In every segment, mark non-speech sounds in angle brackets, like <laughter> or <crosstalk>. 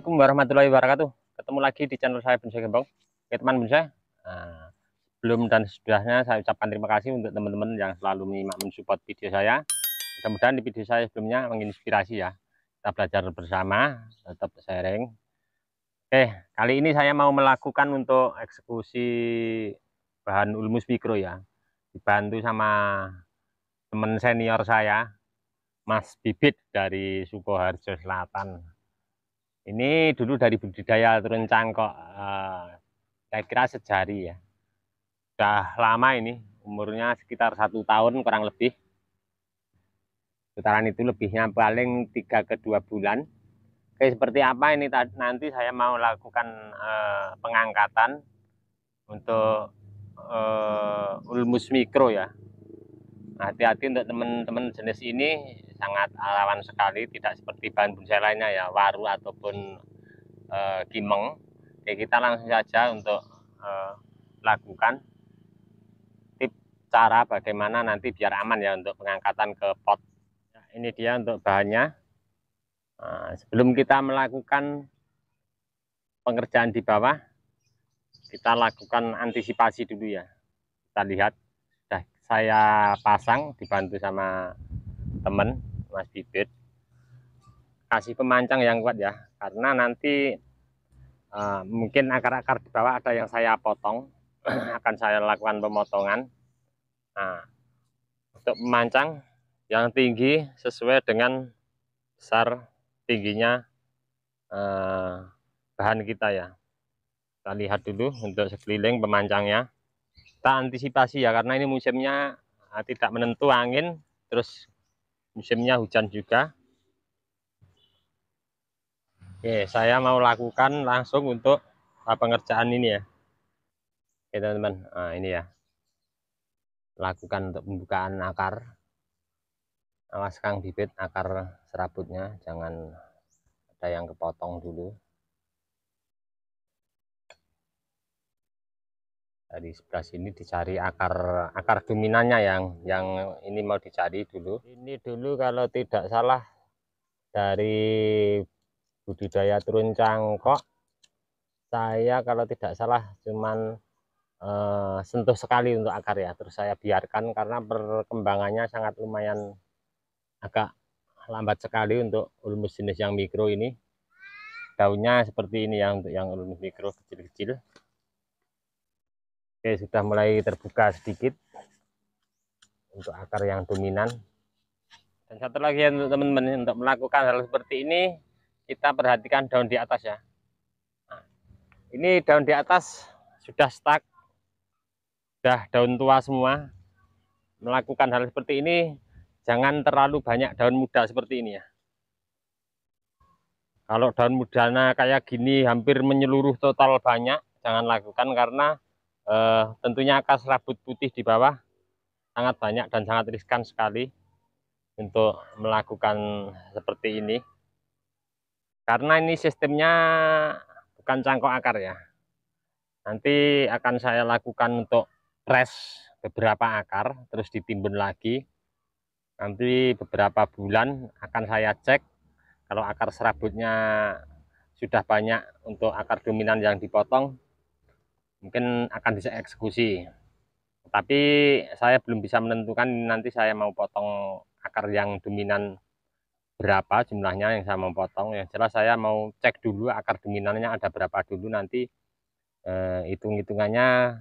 Assalamualaikum warahmatullahi wabarakatuh. Ketemu lagi di channel saya Bonsai Gembong. Oke teman Bonsai, nah, belum dan sudahnya saya ucapkan terima kasih untuk teman-teman yang selalu menyimak mensupport video saya. Mudah-mudahan di video saya sebelumnya menginspirasi ya. Kita belajar bersama, tetap sharing. Oke, kali ini saya mau melakukan untuk eksekusi bahan ulmus mikro ya. Dibantu sama teman senior saya, Mas Bibit dari Sukoharjo Selatan. Ini dulu dari budidaya turun cangkok, eh, saya kira sejari ya. Sudah lama ini, umurnya sekitar satu tahun kurang lebih. Putaran itu lebihnya paling tiga ke dua bulan. Oke, seperti apa ini nanti saya mau lakukan eh, pengangkatan untuk eh, ulmus mikro ya. Hati-hati untuk teman-teman jenis ini sangat rawan sekali tidak seperti bahan bonsai lainnya ya waru ataupun e, kimeng Oke, kita langsung saja untuk e, lakukan tip cara bagaimana nanti biar aman ya untuk pengangkatan ke pot nah, ini dia untuk bahannya nah, sebelum kita melakukan pengerjaan di bawah kita lakukan antisipasi dulu ya kita lihat sudah saya pasang dibantu sama teman Mas Bibit kasih pemancang yang kuat ya karena nanti uh, mungkin akar-akar di bawah ada yang saya potong <clears throat> akan saya lakukan pemotongan nah, untuk pemancang yang tinggi sesuai dengan besar tingginya uh, bahan kita ya kita lihat dulu untuk sekeliling pemancangnya kita antisipasi ya karena ini musimnya eh, tidak menentu angin terus musimnya hujan juga Oke saya mau lakukan langsung untuk uh, pengerjaan ini ya Oke teman-teman nah, ini ya lakukan untuk pembukaan akar awas kang bibit akar serabutnya jangan ada yang kepotong dulu Eh, dari sebelah sini dicari akar akar dominannya yang yang ini mau dicari dulu ini dulu kalau tidak salah dari budidaya turun cangkok saya kalau tidak salah cuman eh, sentuh sekali untuk akar ya terus saya biarkan karena perkembangannya sangat lumayan agak lambat sekali untuk ulmus jenis yang mikro ini daunnya seperti ini ya untuk yang ulmus mikro kecil-kecil Oke, sudah mulai terbuka sedikit untuk akar yang dominan. Dan satu lagi ya teman-teman, untuk melakukan hal seperti ini, kita perhatikan daun di atas ya. Nah, ini daun di atas sudah stuck, sudah daun tua semua. Melakukan hal seperti ini, jangan terlalu banyak daun muda seperti ini ya. Kalau daun mudana kayak gini hampir menyeluruh total banyak, jangan lakukan karena Uh, tentunya akar serabut putih di bawah sangat banyak dan sangat riskan sekali untuk melakukan seperti ini karena ini sistemnya bukan cangkok akar ya nanti akan saya lakukan untuk press beberapa akar terus ditimbun lagi nanti beberapa bulan akan saya cek kalau akar serabutnya sudah banyak untuk akar dominan yang dipotong mungkin akan bisa eksekusi tapi saya belum bisa menentukan nanti saya mau potong akar yang dominan berapa jumlahnya yang saya mau potong yang jelas saya mau cek dulu akar dominannya ada berapa dulu nanti eh, hitung-hitungannya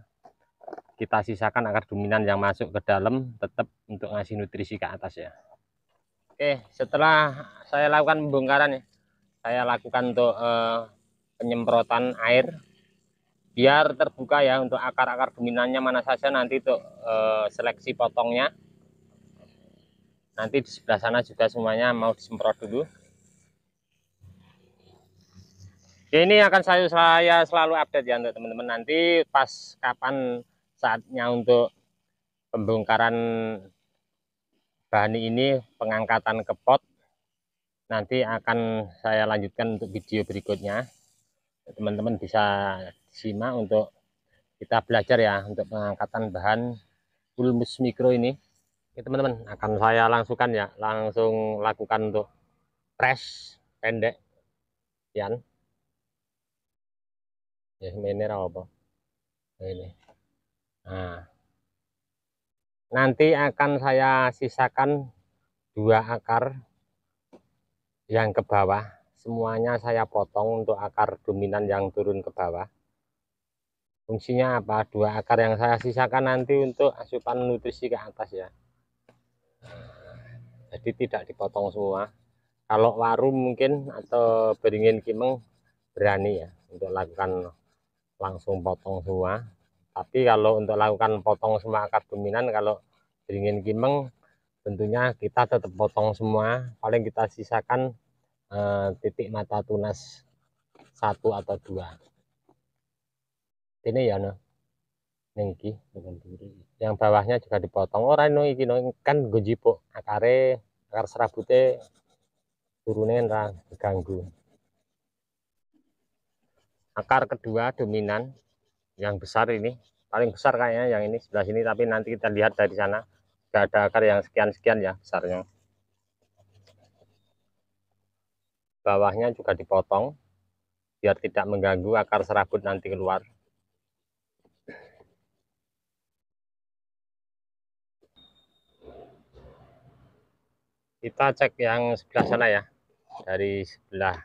kita sisakan akar dominan yang masuk ke dalam tetap untuk ngasih nutrisi ke atas ya Oke setelah saya lakukan pembongkaran ya saya lakukan untuk eh, penyemprotan air biar terbuka ya untuk akar-akar dominannya mana saja nanti untuk e, seleksi potongnya nanti di sebelah sana juga semuanya mau disemprot dulu ini akan saya, saya selalu update ya untuk teman-teman nanti pas kapan saatnya untuk pembongkaran bahan ini pengangkatan ke pot nanti akan saya lanjutkan untuk video berikutnya teman-teman bisa simak untuk kita belajar ya untuk pengangkatan bahan bulmus mikro ini Oke teman-teman akan saya langsungkan ya langsung lakukan untuk press pendek yan ya mineral apa nah, ini nah. nanti akan saya sisakan dua akar yang ke bawah semuanya saya potong untuk akar dominan yang turun ke bawah fungsinya apa dua akar yang saya sisakan nanti untuk asupan nutrisi ke atas ya jadi tidak dipotong semua kalau warung mungkin atau beringin kimeng berani ya untuk lakukan langsung potong semua tapi kalau untuk lakukan potong semua akar dominan kalau beringin kimeng tentunya kita tetap potong semua paling kita sisakan eh, titik mata tunas satu atau dua ini ya no nengki dengan iki yang bawahnya juga dipotong orang oh, ini no kan gue akar akare akar serabutnya turunin lah diganggu akar kedua dominan yang besar ini paling besar kayaknya yang ini sebelah sini tapi nanti kita lihat dari sana gak ada akar yang sekian-sekian ya besarnya bawahnya juga dipotong biar tidak mengganggu akar serabut nanti keluar kita cek yang sebelah sana ya dari sebelah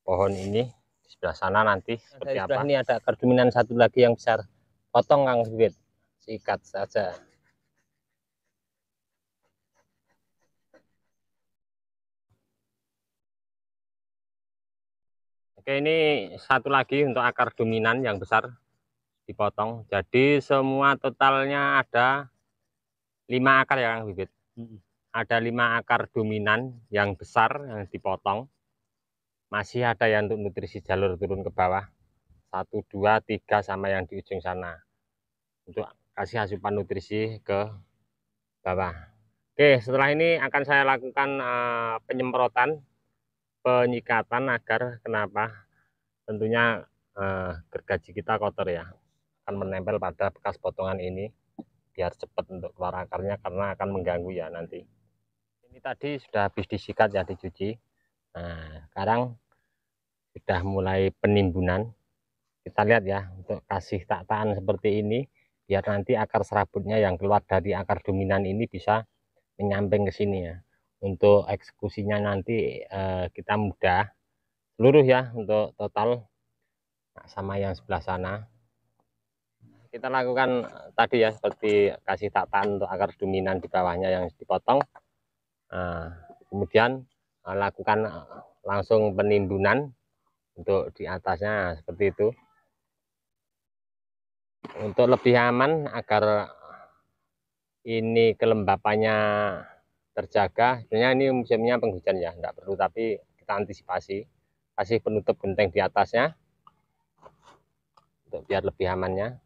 pohon ini di sebelah sana nanti nah, seperti dari apa ini ada kerduminan satu lagi yang besar potong kang sedikit sikat saja Oke ini satu lagi untuk akar dominan yang besar dipotong jadi semua totalnya ada lima akar ya kang bibit ada lima akar dominan yang besar yang dipotong. Masih ada yang untuk nutrisi jalur turun ke bawah. Satu, dua, tiga sama yang di ujung sana. Untuk kasih asupan nutrisi ke bawah. Oke, setelah ini akan saya lakukan eh, penyemprotan, penyikatan agar kenapa? Tentunya eh, gergaji kita kotor ya. Akan menempel pada bekas potongan ini biar cepat untuk keluar akarnya karena akan mengganggu ya nanti tadi sudah habis disikat ya dicuci. Nah, sekarang sudah mulai penimbunan. Kita lihat ya untuk kasih taktaan seperti ini biar nanti akar serabutnya yang keluar dari akar dominan ini bisa menyamping ke sini ya. Untuk eksekusinya nanti eh, kita mudah seluruh ya untuk total nah, sama yang sebelah sana. Kita lakukan tadi ya seperti kasih taktaan untuk akar dominan di bawahnya yang dipotong. Eh, kemudian eh, lakukan eh, langsung penimbunan untuk di atasnya nah, seperti itu. Untuk lebih aman agar ini kelembapannya terjaga, sebenarnya ini musimnya penghujan ya, enggak perlu tapi kita antisipasi. Kasih penutup genteng di atasnya untuk biar lebih amannya.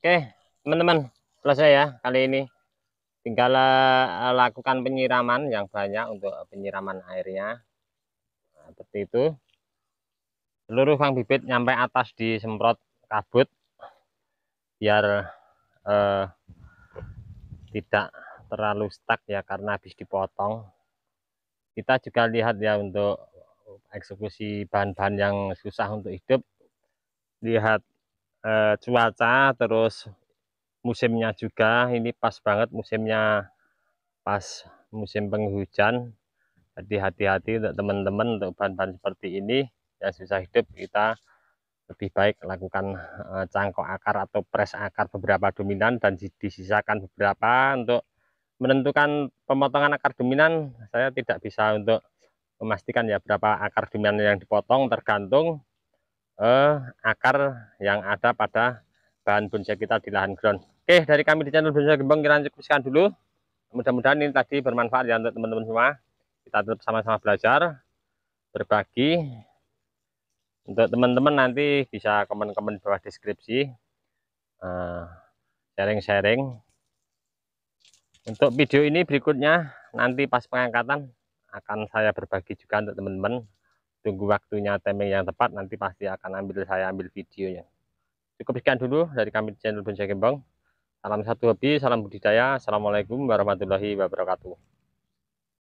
Oke, teman-teman, selesai ya kali ini tinggal eh, lakukan penyiraman yang banyak untuk penyiraman airnya nah, seperti itu seluruh fang bibit nyampe atas disemprot kabut biar eh, tidak terlalu stuck ya karena habis dipotong kita juga lihat ya untuk eksekusi bahan-bahan yang susah untuk hidup lihat eh, cuaca terus musimnya juga ini pas banget musimnya pas musim penghujan jadi hati-hati untuk teman-teman untuk bahan-bahan seperti ini yang susah hidup kita lebih baik lakukan eh, cangkok akar atau pres akar beberapa dominan dan disisakan beberapa untuk menentukan pemotongan akar dominan saya tidak bisa untuk memastikan ya berapa akar dominan yang dipotong tergantung eh, akar yang ada pada bahan bonsai kita di lahan ground. Oke, dari kami di channel Bonsai Gembong kita lanjut sekian dulu. Mudah-mudahan ini tadi bermanfaat ya untuk teman-teman semua. Kita tetap sama-sama belajar, berbagi. Untuk teman-teman nanti bisa komen-komen di bawah deskripsi. Eh, sharing-sharing. Untuk video ini berikutnya, nanti pas pengangkatan akan saya berbagi juga untuk teman-teman. Tunggu waktunya timing yang tepat, nanti pasti akan ambil saya ambil videonya. Cukup sekian dulu dari kami di channel Bonsai Gembong. Salam satu hobi, salam budidaya. Assalamualaikum warahmatullahi wabarakatuh.